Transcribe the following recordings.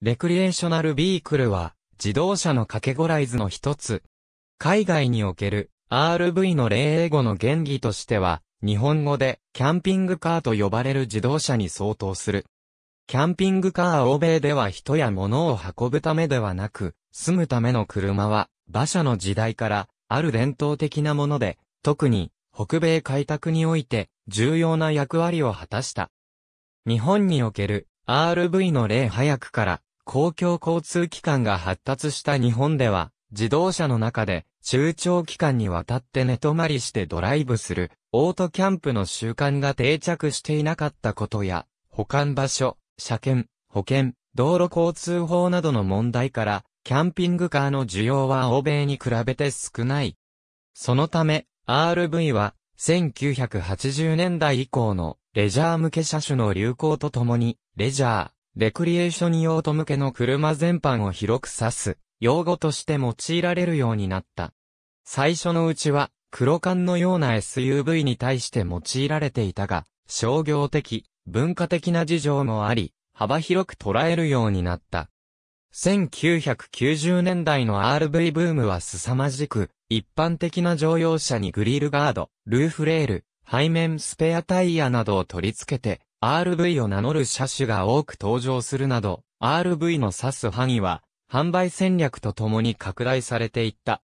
レクリエーショナルビークルは自動車のカテゴライズの一つ。海外における RV の例英語の原義としては日本語でキャンピングカーと呼ばれる自動車に相当する。キャンピングカー欧米では人や物を運ぶためではなく、住むための車は馬車の時代からある伝統的なもので、特に北米開拓において重要な役割を果たした。日本における RV の例早くから公共交通機関が発達した日本では、自動車の中で中長期間にわたって寝泊まりしてドライブする、オートキャンプの習慣が定着していなかったことや、保管場所、車検、保険、道路交通法などの問題から、キャンピングカーの需要は欧米に比べて少ない。そのため、RV は、1980年代以降のレジャー向け車種の流行とともに、レジャー、レクリエーション用途向けの車全般を広く指す、用語として用いられるようになった。最初のうちは、黒缶のような SUV に対して用いられていたが、商業的、文化的な事情もあり、幅広く捉えるようになった。1990年代の RV ブームは凄まじく、一般的な乗用車にグリルガード、ルーフレール、背面スペアタイヤなどを取り付けて、RV を名乗る車種が多く登場するなど、RV の指す範囲は、販売戦略とともに拡大されていった。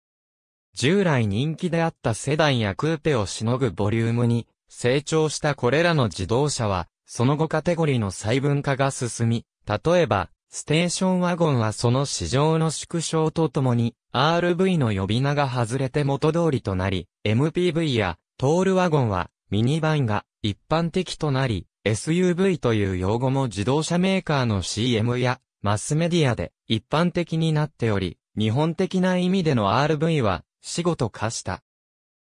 従来人気であったセダンやクーペをしのぐボリュームに、成長したこれらの自動車は、その後カテゴリーの細分化が進み、例えば、ステーションワゴンはその市場の縮小とともに、RV の呼び名が外れて元通りとなり、MPV やトールワゴンはミニバンが一般的となり、SUV という用語も自動車メーカーの CM やマスメディアで一般的になっており、日本的な意味での RV は仕事化した。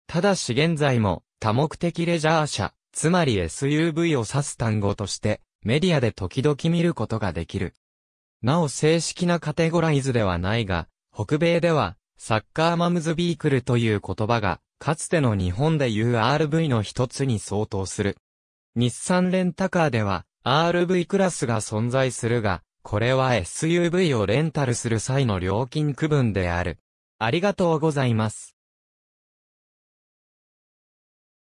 ただし現在も多目的レジャー車、つまり SUV を指す単語としてメディアで時々見ることができる。なお正式なカテゴライズではないが、北米ではサッカーマムズビークルという言葉がかつての日本でいう RV の一つに相当する。日産レンタカーでは RV クラスが存在するが、これは SUV をレンタルする際の料金区分である。ありがとうございます。